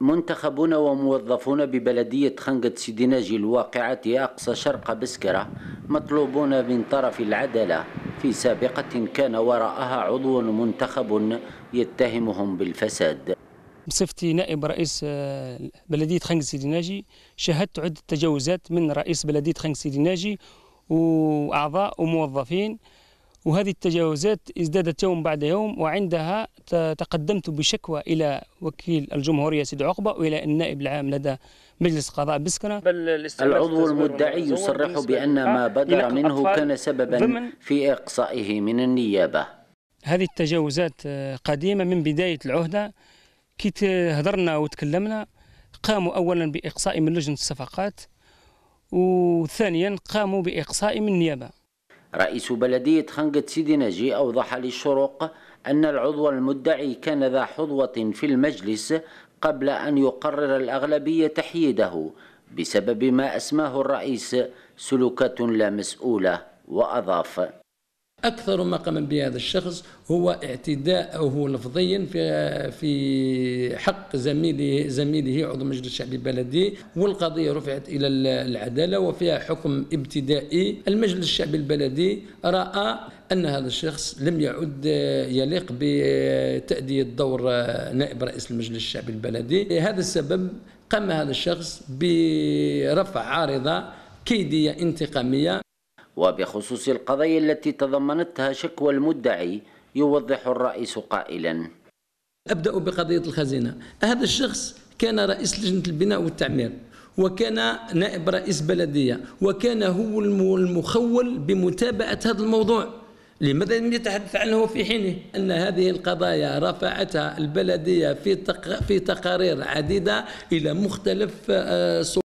منتخبون وموظفون ببلدية خنقة سيدي ناجي الواقعة أقصى شرق بسكرة مطلوبون من طرف العدالة في سابقة كان وراءها عضو منتخب يتهمهم بالفساد بصفتي نائب رئيس آه، بلدية خنقة سيدي ناجي شاهدت عدة تجاوزات من رئيس بلدية خنقة سيدي ناجي وأعضاء وموظفين وهذه التجاوزات ازدادت يوم بعد يوم وعندها تقدمت بشكوى إلى وكيل الجمهورية سيد عقبة وإلى النائب العام لدى مجلس قضاء بسكنة بل العضو المدعي يصرح بأن ما بدر منه كان سببا في إقصائه من النيابة هذه التجاوزات آه، قديمة من بداية العهدة كي هضرنا وتكلمنا قاموا أولا بإقصاء من لجنة الصفقات وثانيا قاموا بإقصاء من النيابة رئيس بلدية خنقة سيدي نجي أوضح للشروق أن العضو المدعي كان ذا حظوة في المجلس قبل أن يقرر الأغلبية تحييده بسبب ما أسماه الرئيس سلوكات لا مسؤولة وأضاف أكثر ما قام به هذا الشخص هو اعتداءه لفظيا في في حق زميله زميله عضو مجلس الشعبي البلدي والقضية رفعت إلى العدالة وفيها حكم ابتدائي المجلس الشعبي البلدي رأى أن هذا الشخص لم يعد يليق بتأدية دور نائب رئيس المجلس الشعبي البلدي لهذا السبب قام هذا الشخص برفع عارضة كيدية انتقامية وبخصوص القضايا التي تضمنتها شكوى المدعي يوضح الرئيس قائلا أبدأ بقضية الخزينة هذا الشخص كان رئيس لجنة البناء والتعمير وكان نائب رئيس بلدية وكان هو المخول بمتابعة هذا الموضوع لماذا لم يتحدث عنه في حينه أن هذه القضايا رفعتها البلدية في, في تقارير عديدة إلى مختلف آه،